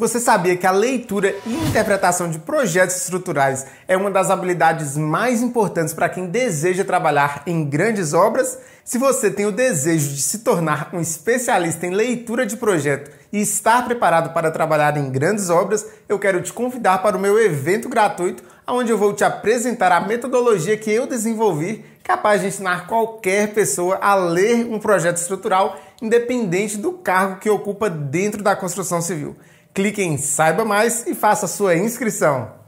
Você sabia que a leitura e interpretação de projetos estruturais é uma das habilidades mais importantes para quem deseja trabalhar em grandes obras? Se você tem o desejo de se tornar um especialista em leitura de projeto e estar preparado para trabalhar em grandes obras, eu quero te convidar para o meu evento gratuito, onde eu vou te apresentar a metodologia que eu desenvolvi capaz de ensinar qualquer pessoa a ler um projeto estrutural, independente do cargo que ocupa dentro da construção civil. Clique em Saiba Mais e faça sua inscrição.